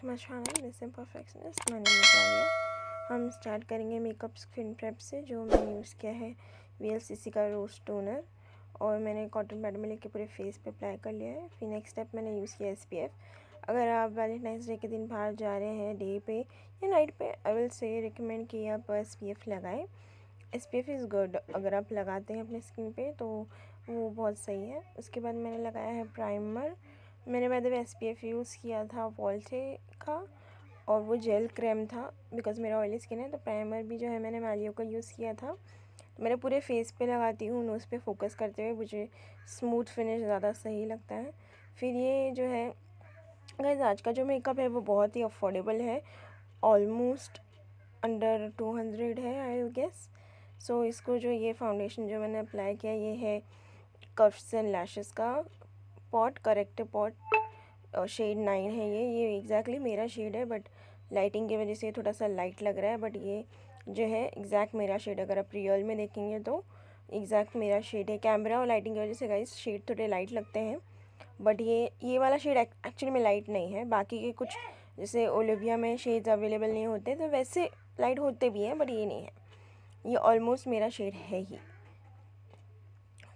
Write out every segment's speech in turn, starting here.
to my channel Miss M Perfectionist मैंने निकालिया हम स्टार्ट करेंगे मेकअप स्किन प्रेप से जो मैंने यूज़ किया है वी का रोज टोनर और मैंने कॉटन पैड में लेके पूरे फेस पे अप्लाई कर लिया है फिर नेक्स्ट स्टेप मैंने यूज़ किया एस अगर आप वैलेंटाइंस डे के दिन बाहर जा रहे हैं डे पे या नाइट पे आई विल से रिकमेंड कि आप एस पी एफ़ लगाएँ S P F is good अगर आप लगाते हैं अपने स्किन पर तो वो बहुत सही है उसके बाद मैंने लगाया है प्राइमर मैंने by the way S P F use किया था वॉल्टे का और वो जेल क्रीम था बिकॉज़ मेरा ऑयली स्किन है तो प्राइमर भी जो है मैंने मालियो का यूज़ किया था तो मेरे पूरे फेस पे लगाती हूँ नोज़ पे फोकस करते हुए मुझे स्मूथ फिनिश ज़्यादा सही लगता है फिर ये जो है गैस आज का जो मेकअप है वो बहुत ही अफोर्डेबल है ऑलमोस्ट अंडर टू हंड्रेड है आई गेस सो इसको जो ये फाउंडेशन जो मैंने अप्लाई किया ये है कफ्स एंड लैशेस का pot correct pot shade nine है ये ये एग्जैक्टली मेरा शेड है बट लाइटिंग की वजह से थोड़ा सा लाइट लग रहा है बट ये जो है एग्जैक्ट मेरा शेड अगर आप रियल में देखेंगे तो एग्जैक्ट मेरा शेड है कैमरा और लाइटिंग की वजह से गाइस शेड थोड़े लाइट लगते हैं बट ये ये वाला शेड एक्चुअली में लाइट नहीं है बाकी के कुछ जैसे ओलिविया में शेड्स अवेलेबल नहीं होते तो वैसे लाइट होते भी हैं बट ये नहीं है ये ऑलमोस्ट मेरा शेड है ही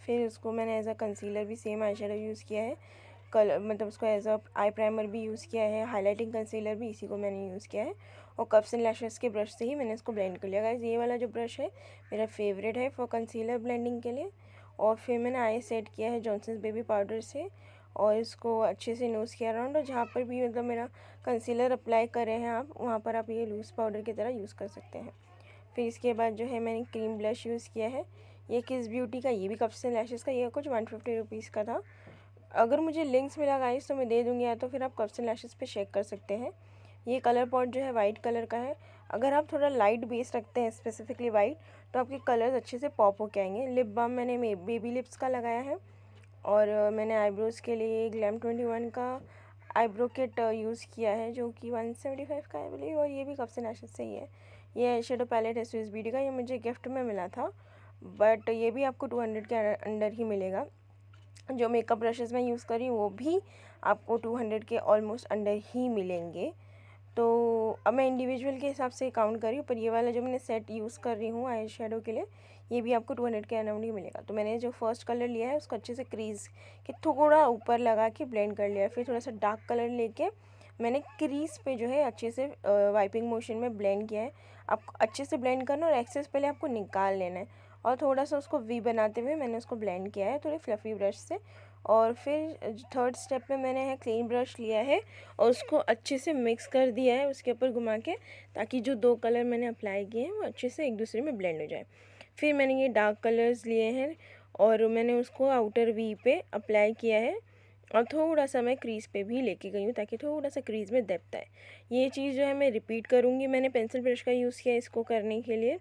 फिर उसको मैंने एज़ अ कंसीलर भी सेम आई यूज़ किया है कलर मतलब उसको एज अ आई प्राइमर भी यूज़ किया है हाईलाइटिंग कंसीलर भी इसी को मैंने यूज़ किया है और कप्स एंड लैशेस के ब्रश से ही मैंने इसको ब्लेंड कर लिया गाइज ये वाला जो ब्रश है मेरा फेवरेट है फॉर कंसीलर ब्लेंडिंग के लिए और फिर मैंने आई सेट किया है जॉनसन बेबी पाउडर से और इसको अच्छे से नोज़ किया अराउंड और जहाँ पर भी मतलब मेरा कंसीलर अप्लाई कर रहे हैं आप वहाँ पर आप ये लूज़ पाउडर की तरह यूज़ कर सकते हैं फिर इसके बाद जो है मैंने क्रीम ब्लश यूज़ किया है ये किस ब्यूटी का ये भी कप्स एंड लैशेज़ का ये कुछ वन फिफ्टी रुपीज़ का था अगर मुझे लिंक्स मिला गाइस तो मैं दे दूँगी या तो फिर आप कप्स एंड लैशेज़ पे चेक कर सकते हैं ये कलर पॉट जो है वाइट कलर का है अगर आप थोड़ा लाइट बेस रखते हैं स्पेसिफिकली वाइट तो आपके कलर्स अच्छे से पॉप होके आएंगे लिप बाम मैंने बेबी लिप्स का लगाया है और मैंने आईब्रोज़ के लिए ग्लैम ट्वेंटी वन का आईब्रो किट यूज़ किया है जो कि वन सेवेंटी फाइव का है बिलीव और ये भी कब से नाशत से ही है ये शेडो पैलेट है स्विस बीडी का ये मुझे गिफ्ट में मिला था बट ये भी आपको टू हंड्रेड के अं-, अंडर ही मिलेगा जो मेकअप ब्रशेस मैं यूज़ करी वो भी आपको टू हंड्रेड के ऑलमोस्ट अंडर ही मिलेंगे तो अब मैं इंडिविजुअल के हिसाब से काउंट कर रही हूँ पर ये वाला जो मैंने सेट यूज़ कर रही हूँ आई शेडो के लिए ये भी आपको टू हंड्रेड के अराउंड ही मिलेगा तो मैंने जो फर्स्ट कलर लिया है उसको अच्छे से क्रीज के थोड़ा ऊपर लगा के ब्लेंड कर लिया फिर थोड़ा सा डार्क कलर लेके मैंने क्रीज पे जो है अच्छे से वाइपिंग मोशन में ब्लेंड किया है आपको अच्छे से ब्लेंड करना और एक्सेस पहले आपको निकाल लेना है और थोड़ा सा उसको वी बनाते हुए मैंने उसको ब्लेंड किया है थोड़े फ्लफ़ी ब्रश से और फिर थर्ड स्टेप में मैंने है क्लीन ब्रश लिया है और उसको अच्छे से मिक्स कर दिया है उसके ऊपर घुमा के ताकि जो दो कलर मैंने अप्लाई किए हैं वो अच्छे से एक दूसरे में ब्लेंड हो जाए फिर मैंने ये डार्क कलर्स लिए हैं और मैंने उसको आउटर वी पे अप्लाई किया है और थोड़ा सा मैं क्रीज़ पे भी लेके गई हूँ ताकि थोड़ा सा क्रीज़ में डेप्थ आए ये चीज़ जो है मैं रिपीट करूँगी मैंने पेंसिल ब्रश का यूज़ किया इसको करने के लिए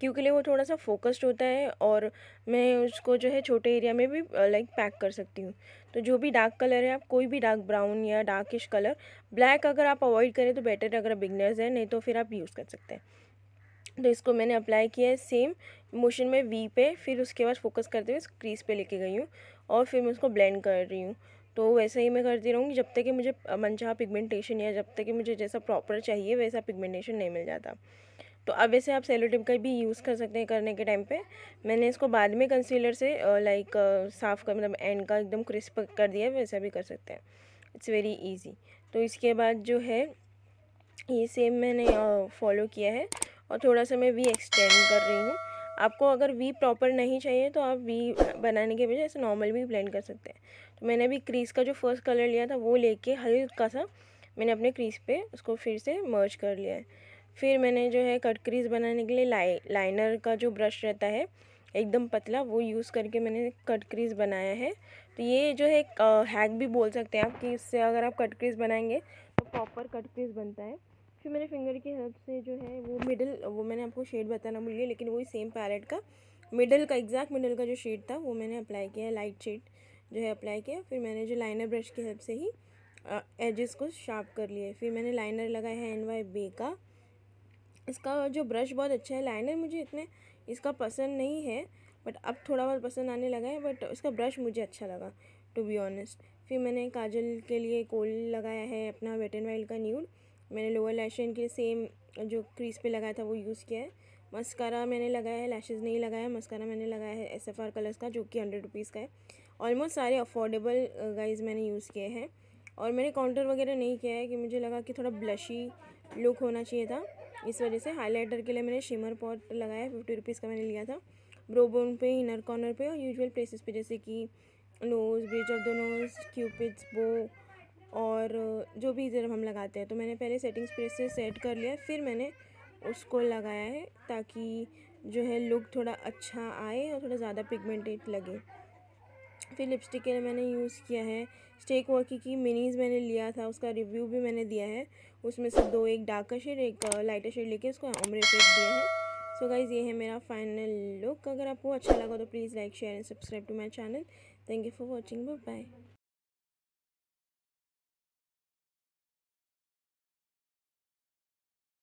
क्योंकि लिए वो थोड़ा सा फोकस्ड होता है और मैं उसको जो है छोटे एरिया में भी लाइक पैक कर सकती हूँ तो जो भी डार्क कलर है आप कोई भी डार्क ब्राउन या डार्किश कलर ब्लैक अगर आप अवॉइड करें तो बेटर अगर बिगनर्स हैं नहीं तो फिर आप यूज़ कर सकते हैं तो इसको मैंने अप्लाई किया है सेम मोशन में वी पे फिर उसके बाद फोकस करते हुए क्रीज पे लेके गई हूँ और फिर मैं उसको ब्लेंड कर रही हूँ तो वैसे ही मैं करती रहूँगी जब तक कि मुझे मनचाहा पिगमेंटेशन या जब तक कि मुझे जैसा प्रॉपर चाहिए वैसा पिगमेंटेशन नहीं मिल जाता तो अब वैसे आप सेलो टेप का भी यूज़ कर सकते हैं करने के टाइम पे मैंने इसको बाद में कंसीलर से लाइक साफ़ कर मतलब एंड का एकदम क्रिस्प कर दिया वैसा भी कर सकते हैं इट्स वेरी इजी तो इसके बाद जो है ये सेम मैंने फॉलो किया है और थोड़ा सा मैं वी एक्सटेंड कर रही हूँ आपको अगर वी प्रॉपर नहीं चाहिए तो आप वी बनाने के बजाय ऐसे नॉर्मल भी ब्लेंड कर सकते हैं तो मैंने अभी क्रीज का जो फर्स्ट कलर लिया था वो लेके हल्का सा मैंने अपने क्रीज पे उसको फिर से मर्ज कर लिया है फिर मैंने जो है कट क्रीज बनाने के लिए लाई लाइनर का जो ब्रश रहता है एकदम पतला वो यूज़ करके मैंने कट क्रीज बनाया है तो ये जो है एक हैक भी बोल सकते हैं आप कि इससे अगर आप कट क्रीज बनाएंगे तो प्रॉपर कट क्रीज बनता है फिर मैंने फिंगर की हेल्प से जो है वो मिडल वो मैंने आपको शेड बताना भूल गया लेकिन वही सेम पैलेट का मिडल का एग्जैक्ट मिडल का जो शेड था वो मैंने अप्लाई किया लाइट शेड जो है अप्लाई किया फिर मैंने जो लाइनर ब्रश की हेल्प से ही एजेस को शार्प कर लिए फिर मैंने लाइनर लगाया है एन वाई बे का इसका जो ब्रश बहुत अच्छा है लाइनर मुझे इतने इसका पसंद नहीं है बट अब थोड़ा बहुत पसंद आने लगा है बट इसका ब्रश मुझे अच्छा लगा टू बी ऑनेस्ट फिर मैंने काजल के लिए कोल लगाया है अपना वेट एंड वाइल्ड का न्यूड मैंने लोअर लैशन के लिए सेम जो क्रीज पे लगाया था वो यूज़ किया है मस्कारा मैंने लगाया है लैशेज़ नहीं लगाया मस्कारा मैंने लगाया है एस एफ आर कलर्स का जो कि हंड्रेड रुपीज़ का है ऑलमोस्ट सारे अफोर्डेबल गाइज uh, मैंने यूज़ किए हैं और मैंने काउंटर वगैरह नहीं किया है कि मुझे लगा कि थोड़ा ब्लशी लुक होना चाहिए था इस वजह से हाइलाइटर के लिए मैंने शिमर पॉट लगाया फिफ्टी रुपीज़ का मैंने लिया था ब्रोबोन पे इनर कॉर्नर पे और यूजुअल प्लेसेस पे जैसे कि nose bridge of the nose Cupid's bow और जो भी जरब हम लगाते हैं तो मैंने पहले सेटिंग स्प्रे से सेट कर लिया फिर मैंने उसको लगाया है ताकि जो है लुक थोड़ा अच्छा आए और थोड़ा ज़्यादा पिगमेंटेड लगे फिर लिपस्टिक के लिए मैंने यूज़ किया है स्टेक वर्की की मिनीज़ मैंने लिया था उसका रिव्यू भी मैंने दिया है उसमें से दो एक डार्कर शेड एक लाइटर शेड लेके उसको उम्र इफेक्ट दिया है सो so गाइज़ ये है मेरा फाइनल लुक अगर आपको अच्छा लगा तो please like share and subscribe to my channel thank you for watching bye